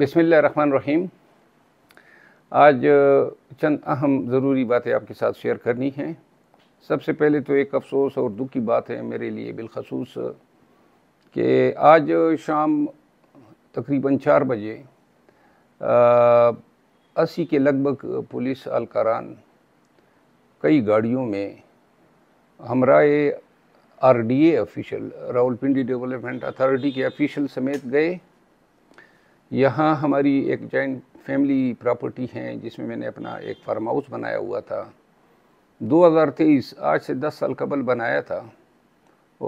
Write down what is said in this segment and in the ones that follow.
रहीम आज चंद अहम ज़रूरी बातें आपके साथ शेयर करनी हैं सबसे पहले तो एक अफ़सोस और दुख की बात है मेरे लिए बिलखसूस कि आज शाम तकरीबन चार बजे अस्सी के लगभग पुलिस अलकरान कई गाड़ियों में हमराए R D A official Rawalpindi development authority के ऑफिशल समेत गए यहाँ हमारी एक जॉइंट फैमिली प्रॉपर्टी है जिसमें मैंने अपना एक फार्म हाउस बनाया हुआ था 2023 आज से 10 साल कबल बनाया था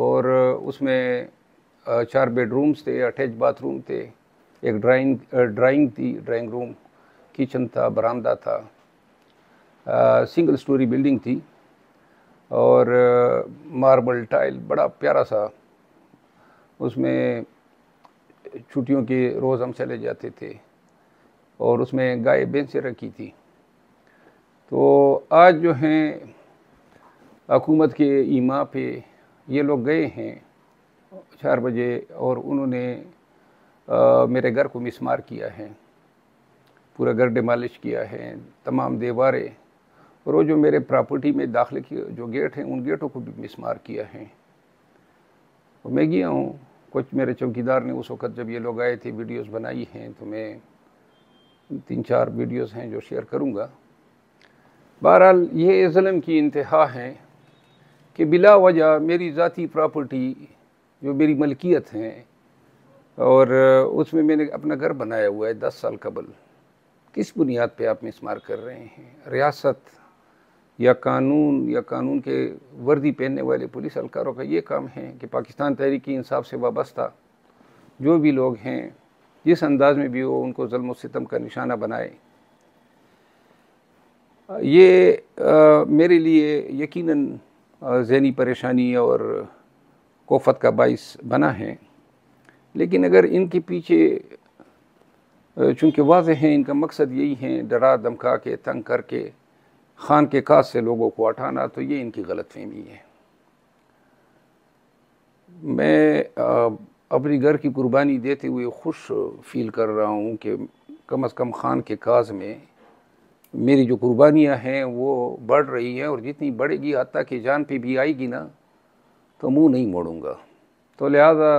और उसमें चार बेडरूम्स थे अटैच बाथरूम थे एक ड्राइंग ड्राइंग थी ड्राइंग रूम किचन था बरामदा था आ, सिंगल स्टोरी बिल्डिंग थी और मार्बल टाइल बड़ा प्यारा सा उसमें छुट्टियों के रोज़ हम चले जाते थे और उसमें गाय से रखी थी तो आज जो हैं हकूमत के ईमा पे ये लोग गए हैं चार बजे और उन्होंने आ, मेरे घर को मिसमार किया है पूरा घर डिमालिश किया है तमाम दीवारें और वो जो मेरे प्रॉपर्टी में दाखिले के जो गेट हैं उन गेटों को भी मिसमार किया है और मैं गया हूँ कुछ मेरे चौकीदार ने उस वक़्त जब ये लोग आए थे वीडियोस बनाई हैं तो मैं तीन चार वीडियोस हैं जो शेयर करूँगा बहरहाल ये ज़ुल्म की इंतहा है कि बिला वजह मेरी ज़ाती प्रॉपर्टी जो मेरी मलकियत हैं और उसमें मैंने अपना घर बनाया हुआ है दस साल कबल किस बुनियाद पे आप मिसमार कर रहे हैं रियासत या कानून या कानून के वर्दी पहनने वाले पुलिस अलकारों का ये काम है कि पाकिस्तान तहरीकी इंसाफ से वाबस्ता जो भी लोग हैं जिस अंदाज में भी हो उनको जुल्म सितम का निशाना बनाए ये आ, मेरे लिए यकीन जहनी परेशानी और कोफत का बाइस बना है लेकिन अगर इनके पीछे चूँकि वाज हैं इनका मकसद यही है डरा धमका के तंग करके ख़ान के काज से लोगों को हटाना तो ये इनकी गलत फहमी है मैं अपनी घर की कुर्बानी देते हुए खुश फील कर रहा हूँ कि कम अज़ कम ख़ान के काज में मेरी जो कुर्बानियाँ हैं वो बढ़ रही हैं और जितनी बढ़ेगी हती कि जान पे भी आएगी ना तो मुंह नहीं मोड़ूंगा तो लिहाजा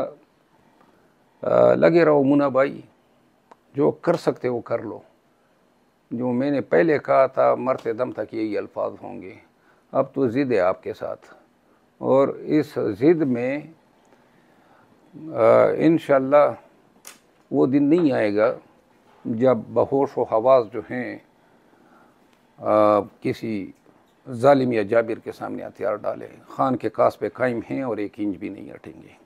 लगे रहो मुना भाई जो कर सकते हो कर लो जो मैंने पहले कहा था मरते दम तक यही अल्फाज होंगे अब तो ज़िद है आपके साथ और इस ज़िद में इन वो दिन नहीं आएगा जब बहोश व हवास जो हैं किसी ालिम या जाबिर के सामने हथियार डाले खान के कास पे कायम हैं और एक इंच भी नहीं हटेंगे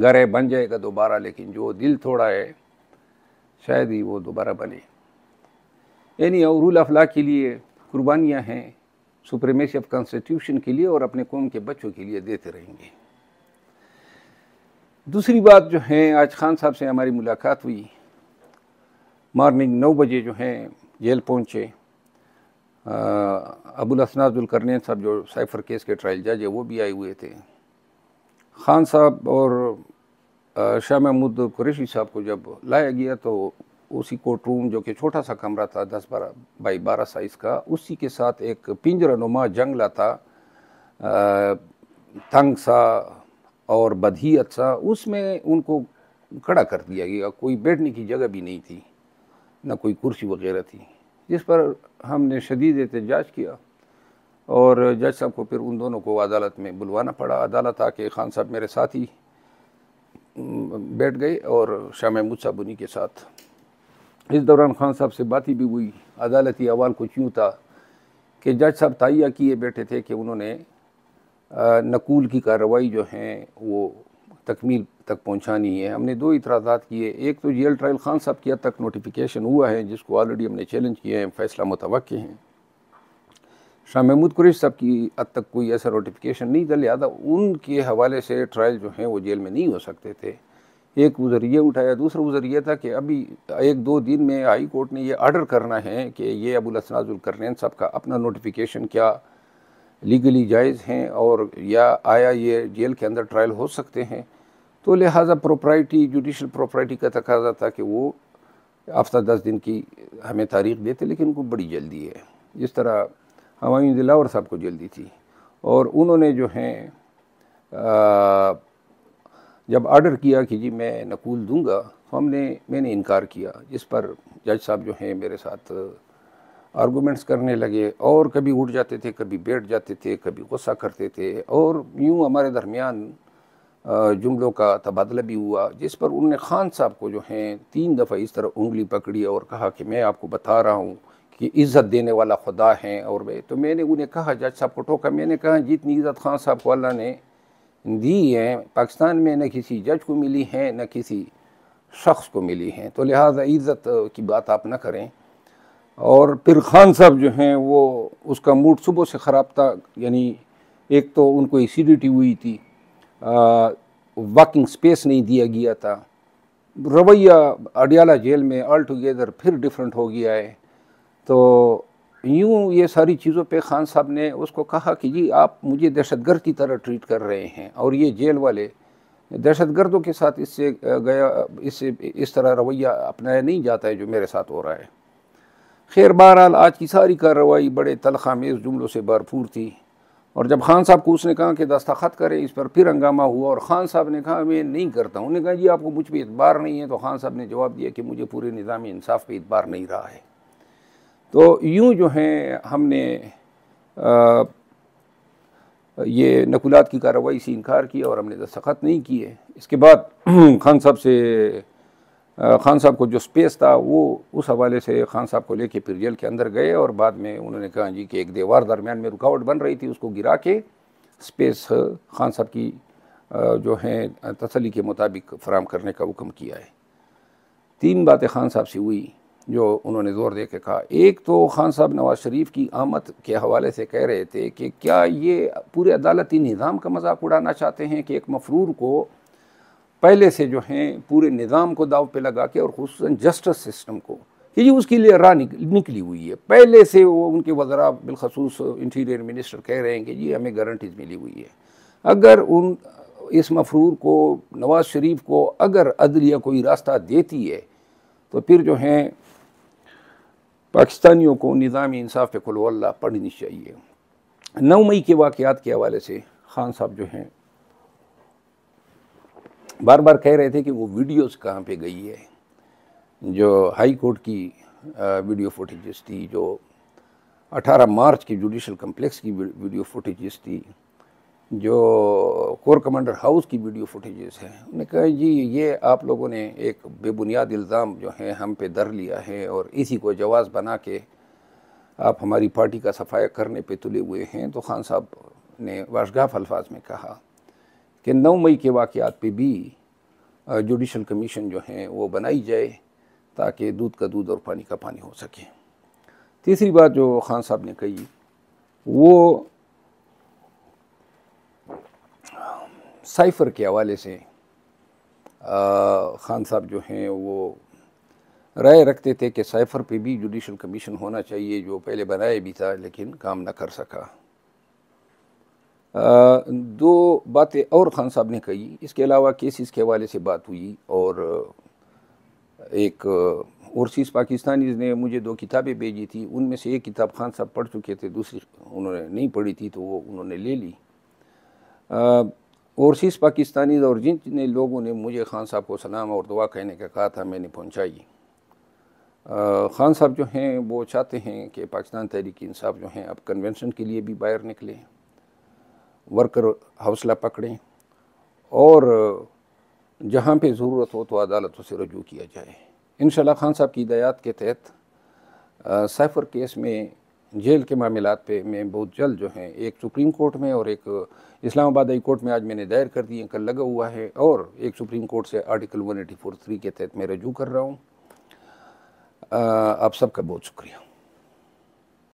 घर बन जाएगा दोबारा लेकिन जो दिल थोड़ा है शायद ही वो दोबारा बने यानी अरूल अफला के लिए कुर्बानियाँ हैं सुप्रीमेसी ऑफ कॉन्स्टिट्यूशन के लिए और अपने कौम के बच्चों के लिए देते रहेंगे दूसरी बात जो है आज खान साहब से हमारी मुलाकात हुई मॉर्निंग नौ बजे जो हैं जेल पहुँचे अबुल असनाजुलकरनैन साहब जो साइफर केस के ट्रायल जज है वो भी आए हुए थे खान साहब और शाह महमूद कुरेशी साहब को जब लाया गया तो उसी कोर्ट रूम जो कि छोटा सा कमरा था दस बारह बाई बारह साइज़ का उसी के साथ एक पिंजरा नुमा जंगला था तंग सा और बदहीत सा उसमें उनको खड़ा कर दिया गया कोई बैठने की जगह भी नहीं थी ना कोई कुर्सी वगैरह थी जिस पर हमने शदीद एहतजाज किया और जज साहब को फिर उन दोनों को अदालत में बुलवाना पड़ा अदालत आके खान साहब मेरे साथ ही बैठ गए और शाह महमूद साहब उन्हीं के साथ इस दौरान खान साहब से बातें भी हुई अदालती अवाल कुछ यूँ था कि जज साहब तैया किए बैठे थे कि उन्होंने नकूल की कार्रवाई जो है वो तकमील तक पहुँचानी है हमने दो इतराजा किए एक तो जेल ट्रायल खान साहब की हद तक नोटिफिकेशन हुआ है जिसको ऑलरेडी हमने चैलेंज किए हैं फ़ैसला मुतव हैं शाह महमूद कुरेश साहब की हद तक कोई ऐसा नोटिफिकेशन नहीं था लिहाजा उनके हवाले से ट्रायल जो हैं वो जेल में नहीं हो सकते थे एक उज़र ये उठाया दूसरा उज़र यह था कि अभी एक दो दिन में हाई कोर्ट ने यह आर्डर करना है कि ये अबुल असनाजुलकरनैन साहब का अपना नोटिफिकेशन क्या लीगली जायज़ हैं और या आया ये जेल के अंदर ट्रायल हो सकते हैं तो लिहाजा प्रॉपर्टी जुडिशल प्रोपर्टी का तकाजा था कि वो हफ्ता दस दिन की हमें तारीख देते लेकिन उनको बड़ी जल्दी है इस तरह हमायूं दिलावर साहब को जल्दी थी और उन्होंने जो हैं जब आर्डर किया कि जी मैं नकूल दूंगा तो हमने मैंने इनकार किया जिस पर जज साहब जो हैं मेरे साथ आर्गूमेंट्स uh, करने लगे और कभी उठ जाते थे कभी बैठ जाते थे कभी गुस्सा करते थे और यूँ हमारे दरमियान uh, जुमलों का तबादला भी हुआ जिस पर उनने खान साहब को जो हैं तीन दफ़ा इस तरह उंगली पकड़ी और कहा कि मैं आपको बता रहा हूँ कि इज़्ज़त देने वाला खुदा हैं और वे तो मैंने उन्हें कहा जज साहब को टोका मैंने कहा जितनी इज़्ज़त खान साहब को अल्लाह ने दी हैं पाकिस्तान में न किसी जज को मिली हैं न किसी शख्स को मिली हैं तो लिहाजा इज़्ज़त की बात आप ना करें और फिर खान साहब जो हैं वो उसका मूड सुबह से ख़राब था यानी एक तो उनको एसिडिटी हुई थी वॉकिंग स्पेस नहीं दिया गया था रवैया अडियाला जेल में ऑल टुगेदर फिर डिफरेंट हो गया है तो यूँ ये सारी चीज़ों पे खान साहब ने उसको कहा कि जी आप मुझे दहशतगर्द की तरह ट्रीट कर रहे हैं और ये जेल वाले दहशतगर्दों के साथ इससे गया इससे इस तरह रवैया अपनाया नहीं जाता है जो मेरे साथ हो रहा है खैर बहरहाल आज की सारी कार्रवाई बड़े तलखामेज़ जुमलों से भरपूर थी और जब खान साहब को उसने कहा कि दस्तखत करें इस पर फिर हंगामा हुआ और ख़ान साहब ने कहा मैं नहीं करता उन्होंने कहा जी आपको मुझ पर इतबार नहीं है तो खान साहब ने जवाब दिया कि मुझे पूरे निज़ाम इंसाफ पर इतबार नहीं रहा है तो यूँ जो हैं हमने आ, ये नकुलात की कार्रवाई से इनकार किया और हमने दस्तखत नहीं किए इसके बाद खान साहब से खान साहब को जो स्पेस था वो उस हवाले से खान साहब को लेके फिर जेल के अंदर गए और बाद में उन्होंने कहा जी कि एक दीवार दरमियान में रुकावट बन रही थी उसको गिरा के स्पेस खान साहब की जो है तसली के मुताबिक फ़राम करने का हुक्म किया है तीन बातें खान साहब से हुई जो उन्होंने ज़ोर दे के कहा एक तो खान साहब नवाज़ शरीफ की आमद के हवाले से कह रहे थे कि क्या ये पूरे अदालती निज़ाम का मजाक उड़ाना चाहते हैं कि एक मफरूर को पहले से जो हैं पूरे निज़ाम को दाव पे लगा के और खूस जस्टिस सिस्टम को कि जी उसके लिए राह निकली हुई है पहले से वो उनके वजरा बिलखसूस इंटीरियर मिनिस्टर कह रहे हैं कि जी हमें गारंटीज मिली हुई है अगर उन इस मफरूर को नवाज़ शरीफ को अगर अदलिया कोई रास्ता देती है तो फिर जो हैं पाकिस्तानियों को निज़ाम इंसाफ पे खुलवल्ला पढ़नी चाहिए नौ मई के वाक़ात के हवाले से खान साहब जो हैं बार बार कह रहे थे कि वो वीडियोस कहाँ पे गई है जो हाई कोर्ट की वीडियो फुटेजेस थी जो 18 मार्च की जुडिशल कम्प्लेक्स की वीडियो फुटेजेस थी जो कोर कमांडर हाउस की वीडियो फुटेजेस हैं उन्होंने कहा जी ये आप लोगों ने एक बेबुनियाद इल्ज़ाम जो है हम पे दर लिया है और इसी को जवाब बना के आप हमारी पार्टी का सफाया करने पे तुले हुए हैं तो खान साहब ने वाशगाफ अल्फाज में कहा कि नौ मई के वाक़ात पे भी जुडिशल कमीशन जो है वो बनाई जाए ताकि दूध का दूध और पानी का पानी हो सके तीसरी बात जो खान साहब ने कही वो साइफ़र के हवाले से ख़ान साहब जो हैं वो राय रखते थे कि साइफ़र पे भी जुडिशल कमीशन होना चाहिए जो पहले बनाया भी था लेकिन काम ना कर सका आ, दो बातें और ख़ान साहब ने कही इसके अलावा केसेस के हवाले से बात हुई और एक ओवरसीज़ पाकिस्तानीज़ ने मुझे दो किताबें भेजी थी उनमें से एक किताब खान साहब पढ़ चुके थे दूसरी उन्होंने नहीं पढ़ी थी तो वो उन्होंने ले ली आ, ओवरसीज़ पाकिस्तानी और जिन जितने लोगों ने मुझे खान साहब को सलाम और दुआ कहने का कहा था मैंने पहुँचाई ख़ान साहब जो हैं वो चाहते हैं कि पाकिस्तान तहरीक इंसाफ जो हैं अब कन्वेंशन के लिए भी बाहर निकले वर्कर हौसला पकड़ें और जहाँ पे ज़रूरत हो तो अदालतों से रजू किया जाए इन खान साहब की हिदायत के तहत साइफर केस में जेल के मामला पे मैं बहुत जल्द जो है एक सुप्रीम कोर्ट में और एक इस्लामाबाद हाई कोर्ट में आज मैंने दायर कर दिए कल लगा हुआ है और एक सुप्रीम कोर्ट से article one eighty four three के तहत मैं रजू कर रहा हूँ आप सबका बहुत शुक्रिया